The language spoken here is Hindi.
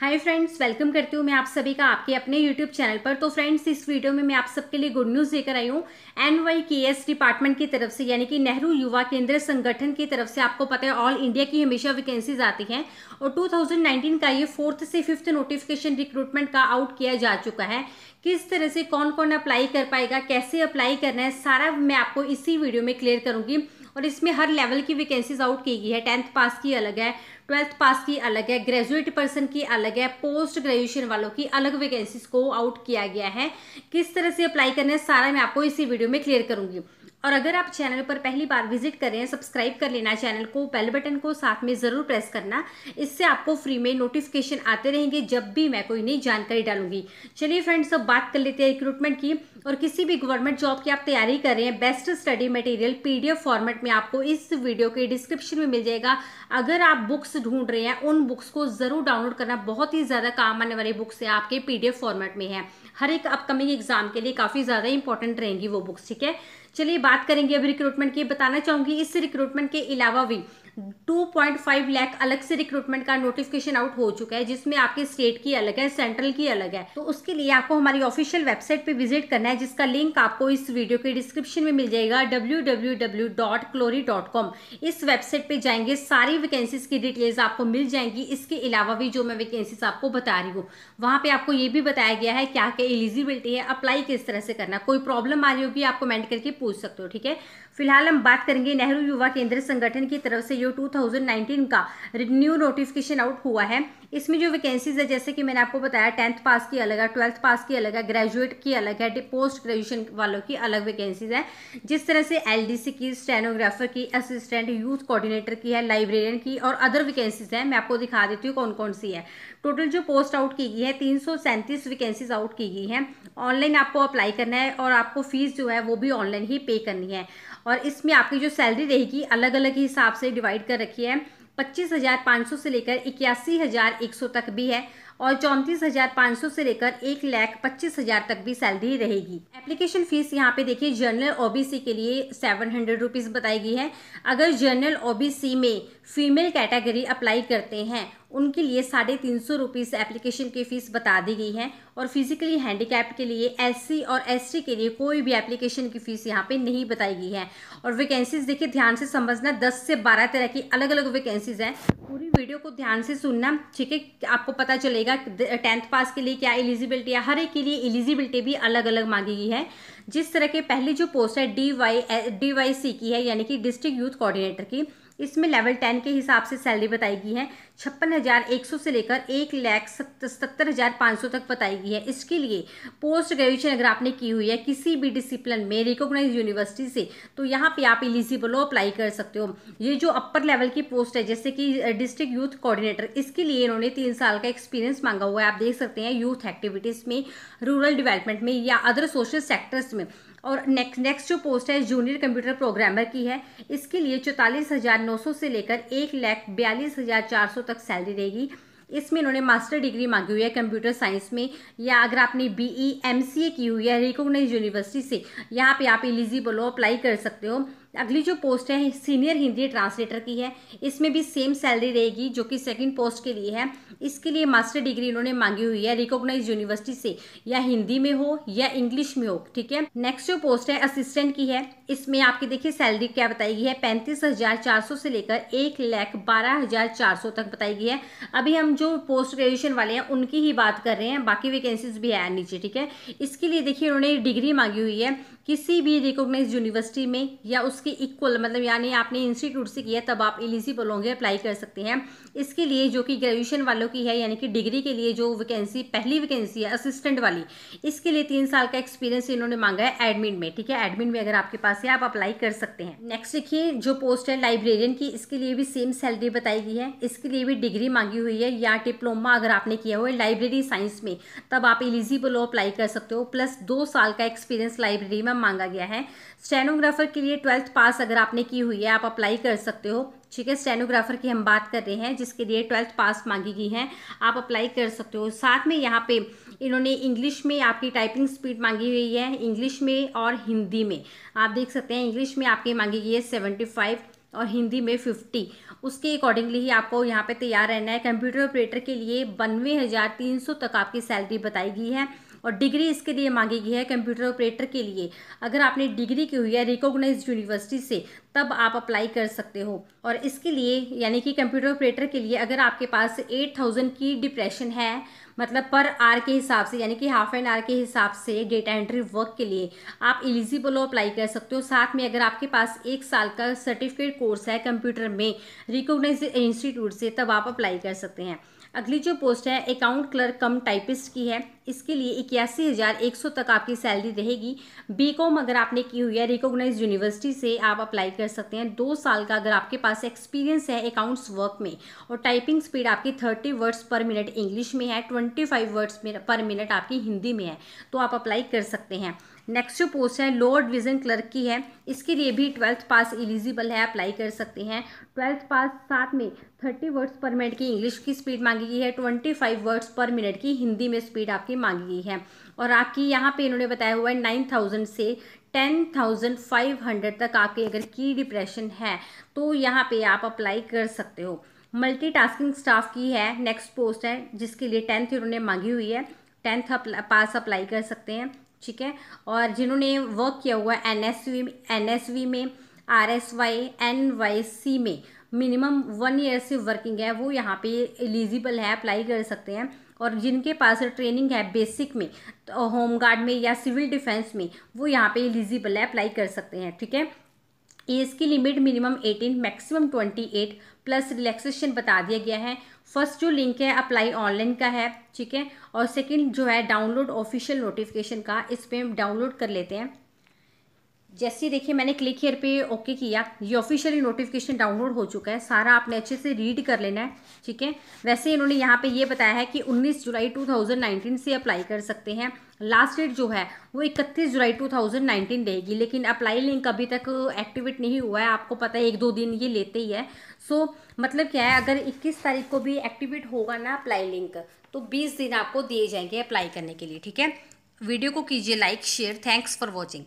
हाय फ्रेंड्स वेलकम करती हूँ मैं आप सभी का आपके अपने यूट्यूब चैनल पर तो फ्रेंड्स इस वीडियो में मैं आप सबके लिए गुड न्यूज़ लेकर आई हूँ एस डिपार्टमेंट की तरफ से यानी कि नेहरू युवा केंद्र संगठन की तरफ से आपको पता है ऑल इंडिया की हमेशा वैकेंसीज आती हैं और 2019 का ये फोर्थ से फिफ्थ नोटिफिकेशन रिक्रूटमेंट का आउट किया जा चुका है किस तरह से कौन कौन अप्लाई कर पाएगा कैसे अप्लाई करना है सारा मैं आपको इसी वीडियो में क्लियर करूँगी और इसमें हर लेवल की वैकेंसीज आउट की गई है टेंथ पास की अलग है ट्वेल्थ पास की अलग है ग्रेजुएट पर्सन की अलग है पोस्ट ग्रेजुएशन वालों की अलग वैकेंसीज को आउट किया गया है किस तरह से अप्लाई करना है सारा मैं आपको इसी वीडियो में क्लियर करूंगी और अगर आप चैनल पर पहली बार विजिट कर रहे हैं सब्सक्राइब कर लेना चैनल को बेल बटन को साथ में ज़रूर प्रेस करना इससे आपको फ्री में नोटिफिकेशन आते रहेंगे जब भी मैं कोई नई जानकारी डालूंगी चलिए फ्रेंड्स अब बात कर लेते हैं रिक्रूटमेंट की और किसी भी गवर्नमेंट जॉब की आप तैयारी कर रहे हैं best study material PDF format में आपको इस वीडियो के डिस्क्रिप्शन में मिल जाएगा अगर आप बुक्स ढूंढ रहे हैं उन बुक्स को ज़रूर डाउनलोड करना बहुत ही ज़्यादा काम आने वाली बुक्स है आपके पीडीएफ फॉर्मेट में है हर एक अपकमिंग एग्जाम के लिए काफ़ी ज़्यादा इंपॉर्टेंट रहेंगी वो बुक्स ठीक है चलिए बात करेंगे अभी रिक्रूटमेंट की बताना चाहूंगी इस रिक्रूटमेंट के अलावा भी 2.5 लाख अलग से रिक्रूटमेंट का नोटिफिकेशन आउट हो चुका है जिसमें आपके स्टेट की अलग है सेंट्रल की अलग है तो उसके लिए आपको हमारी ऑफिशियल वेबसाइट पे विजिट करना है जिसका लिंक आपको इस वीडियो के डिस्क्रिप्शन में मिल जाएगा www.clory.com इस वेबसाइट पे जाएंगे सारी वैकेंसीज की डिटेल्स आपको मिल जाएंगी इसके अलावा भी जो मैं वैकेंसीज आपको बता रही हूँ वहाँ पर आपको ये भी बताया गया है क्या क्या एलिजिबिलिटी है अप्लाई किस तरह से करना कोई प्रॉब्लम आ रही होगी आप कमेंट करके पूछ सकते हो ठीक है फिलहाल हम बात करेंगे नेहरू युवा केंद्र संगठन की तरफ से योग थाउजेंड नाइनटीन का रिन्यू नोटिफिकेशन आउट हुआ है इसमें जो वैकेंसीज़ है जैसे कि मैंने आपको बताया टेंथ पास की अलग है ट्वेल्थ पास की अलग है ग्रेजुएट की अलग है पोस्ट ग्रेजुएशन वालों की अलग वैकेंसीज़ हैं जिस तरह से एल की स्टेनोग्राफर की असिस्टेंट यूथ कोऑर्डिनेटर की है लाइब्रेरियन की और अदर वैकेंसीज़ हैं मैं आपको दिखा देती हूँ कौन कौन सी है टोटल जो पोस्ट आउट की गई है तीन वैकेंसीज आउट की गई हैं ऑनलाइन आपको अप्लाई करना है और आपको फ़ीस जो है वो भी ऑनलाइन ही पे करनी है और इसमें आपकी जो सैलरी रहेगी अलग अलग हिसाब से डिवाइड कर रखी है पच्चीस हज़ार सौ से लेकर इक्यासी हज़ार एक सौ तक भी है और चौंतीस हज़ार पाँच सौ से लेकर एक लाख पच्चीस हज़ार तक भी सैलरी रहेगी एप्लीकेशन फ़ीस यहाँ पे देखिए जनरल ओबीसी के लिए सेवन हंड्रेड रुपीज़ बताई गई है अगर जनरल ओबीसी में फीमेल कैटेगरी अप्लाई करते हैं उनके लिए साढ़े तीन सौ रुपीज़ एप्लीकेशन की फ़ीस बता दी गई है और फिजिकली हैंडीकैप के लिए एस और एस के लिए कोई भी एप्लीकेशन की फ़ीस यहाँ पे नहीं बताई गई है और वैकेंसीज़ देखिए ध्यान से समझना दस से बारह तरह की अलग अलग वैकेंसीज़ हैं पूरी वीडियो को ध्यान से सुनना ठीक है आपको पता चलेगा टेंथ पास के लिए क्या एलिजिबिलिटी है हर एक के लिए एलिजिबिलिटी भी अलग अलग मांगी गई है जिस तरह के पहली जो पोस्ट है D Y D Y C की है यानी कि डिस्ट्रिक्ट यूथ कोऑर्डिनेटर की इसमें लेवल टेन के हिसाब से सैलरी बताई गई है छप्पन हज़ार एक सौ से लेकर एक लाख सत्तर हज़ार पाँच सौ तक बताई गई है इसके लिए पोस्ट ग्रेजुएशन अगर आपने की हुई है किसी भी डिसिप्लिन में रिकोगनाइज यूनिवर्सिटी से तो यहाँ पे आप एलिजिबल हो अप्लाई कर सकते हो ये जो अपर लेवल की पोस्ट है जैसे कि डिस्ट्रिक्ट यूथ कोऑर्डिनेटर इसके लिए इन्होंने तीन साल का एक्सपीरियंस मांगा हुआ है आप देख सकते हैं यूथ एक्टिविटीज़ में रूरल डेवलपमेंट में या अदर सोशल सेक्टर्स में और नेक्स्ट नेक्स्ट जो पोस्ट है जूनियर कंप्यूटर प्रोग्रामर की है इसके लिए चौतालीस हज़ार नौ सौ से लेकर एक लाख बयालीस हज़ार चार सौ तक सैलरी रहेगी इसमें इन्होंने मास्टर डिग्री मांगी हुई है कंप्यूटर साइंस में या अगर आपने बी ई एम सी ए की हुई है रिकोगनाइज यूनिवर्सिटी से यहाँ पे आप एलिजिबल हो अप्लाई कर सकते हो अगली जो पोस्ट है सीनियर हिंदी ट्रांसलेटर की है इसमें भी सेम सैलरी रहेगी जो कि सेकंड पोस्ट के लिए है इसके लिए मास्टर डिग्री इन्होंने मांगी हुई है रिकॉग्नाइज यूनिवर्सिटी से या हिंदी में हो या इंग्लिश में हो ठीक है नेक्स्ट जो पोस्ट है असिस्टेंट की है इसमें आपकी देखिए सैलरी क्या बताई गई है पैंतीस हजार चार सौ से लेकर एक लाख बारह हजार चार सौ तक बताई गई है अभी हम जो पोस्ट ग्रेजुएशन वाले हैं उनकी ही बात कर रहे हैं बाकी वैकेंसीज भी है नीचे ठीक है इसके लिए देखिए उन्होंने डिग्री मांगी हुई है किसी भी रिकॉग्नाइज यूनिवर्सिटी में या उसके इक्वल मतलब यानी आपने इंस्टीट्यूट से किया तब आप एलिजिबल होंगे अप्लाई कर सकते हैं इसके लिए जो कि ग्रेजुएशन वालों की है यानी कि डिग्री के लिए जो वैकेंसी पहली वैकेंसी है असिस्टेंट वाली इसके लिए तीन साल का एक्सपीरियंस इन्होंने मांगा है एडमिन में ठीक है एडमिन में अगर आपके पास है आप अप्लाई कर सकते हैं नेक्स्ट देखिए जो पोस्ट है लाइब्रेरियन की इसके लिए भी सेम सैलरी बताई गई है इसके लिए भी डिग्री मांगी हुई है या डिप्लोमा अगर आपने किया हुआ है लाइब्रेरी साइंस में तब आप इलिजिबल हो अप्लाई कर सकते हो प्लस दो साल का एक्सपीरियंस लाइब्रेरी में मांगा गया है स्टेनोग्राफर के लिए ट्वेल्थ पास अगर आपने की हुई है आप अप्लाई कर सकते हो ठीक है स्टेनोग्राफर की हम बात कर रहे हैं जिसके लिए ट्वेल्थ पास मांगी गई है आप अप्लाई कर सकते हो साथ में यहाँ पे इन्होंने इंग्लिश में आपकी टाइपिंग स्पीड मांगी हुई है इंग्लिश में और हिंदी में आप देख सकते हैं इंग्लिश में आपकी मांगी गई है सेवेंटी फाइव और हिंदी में फिफ्टी उसके अकॉर्डिंगली ही आपको यहाँ पे तैयार रहना है कंप्यूटर ऑपरेटर के लिए बानवे हज़ार तीन सौ तक आपकी सैलरी बताई गई है और डिग्री इसके लिए मांगी गई है कंप्यूटर ऑपरेटर के लिए अगर आपने डिग्री की हुई है रिकोगनाइज यूनिवर्सिटी से तब आप अप्लाई कर सकते हो और इसके लिए यानी कि कंप्यूटर ऑपरेटर के लिए अगर आपके पास एट थाउजेंड की डिप्रेशन है मतलब पर आर के हिसाब से यानी कि हाफ एन आर के हिसाब से डेटा एंट्री वर्क के लिए आप एलिजिबल हो अप्लाई कर सकते हो साथ में अगर आपके पास एक साल का सर्टिफिकेट कोर्स है कंप्यूटर में रिकोगनाइज इंस्टीट्यूट से तब आप अप्लाई कर सकते हैं अगली जो पोस्ट है अकाउंट क्लर्क कम टाइपिस्ट की है इसके लिए इक्यासी हज़ार एक सौ तक आपकी सैलरी रहेगी बी कॉम अगर आपने की हुई है रिकोगनाइज यूनिवर्सिटी से आप अप्लाई कर सकते हैं दो साल का अगर आपके पास एक्सपीरियंस है अकाउंट्स वर्क में और टाइपिंग स्पीड आपकी thirty words per minute English में है twenty five words per minute आपकी हिंदी में है तो आप अप्लाई कर सकते हैं नेक्स्ट जो पोस्ट है लोअर डिविजन क्लर्क की है इसके लिए भी ट्वेल्थ पास एलिजिबल है अप्लाई कर सकते हैं ट्वेल्थ पास साथ में थर्टी वर्ड्स पर मिनट की इंग्लिश की स्पीड मांगी गई है twenty five words per minute की हिंदी में स्पीड आपकी मांगी गई है और आपकी यहाँ पे इन्होंने बताया हुआ है नाइन थाउजेंड से टेन थाउजेंड फाइव हंड्रेड तक आपके अगर की डिप्रेशन है तो यहाँ पे आप अप्लाई कर सकते हो मल्टीटास्किंग स्टाफ की है नेक्स्ट पोस्ट है जिसके लिए टेंथ इन्होंने मांगी हुई है टेंथ पास अप्लाई कर सकते हैं ठीक है और जिन्होंने वर्क किया हुआ है N S S N V में R S Y N Y C में मिनिमम वन ईयर से वर्किंग है वो यहाँ पे एलिजिबल है अप्लाई कर सकते हैं और जिनके पास ट्रेनिंग है बेसिक में तो होम गार्ड में या सिविल डिफेंस में वो यहाँ पे एलिजिबल है अप्लाई कर सकते हैं ठीक है एज की limit minimum 18 maximum 28 plus relaxation बता दिया गया है फर्स्ट जो लिंक है अप्लाई ऑनलाइन का है ठीक है और सेकेंड जो है डाउनलोड ऑफिशियल नोटिफिकेशन का इस पर डाउनलोड कर लेते हैं जैसे देखिए मैंने क्लिक हेयर पे ओके किया ये ऑफिशियली नोटिफिकेशन डाउनलोड हो चुका है सारा आपने अच्छे से रीड कर लेना है ठीक है वैसे इन्होंने यहाँ पे ये बताया है कि 19 जुलाई 2019 से अप्लाई कर सकते हैं लास्ट डेट जो है वो 31 जुलाई 2019 रहेगी लेकिन अप्लाई लिंक अभी तक एक्टिवेट नहीं हुआ है आपको पता है एक दो दिन ये लेते ही है सो so, मतलब क्या है अगर इक्कीस तारीख को भी एक्टिवेट होगा ना अप्लाई लिंक तो बीस दिन आपको दिए जाएंगे अप्लाई करने के लिए ठीक है वीडियो को कीजिए like share thanks for watching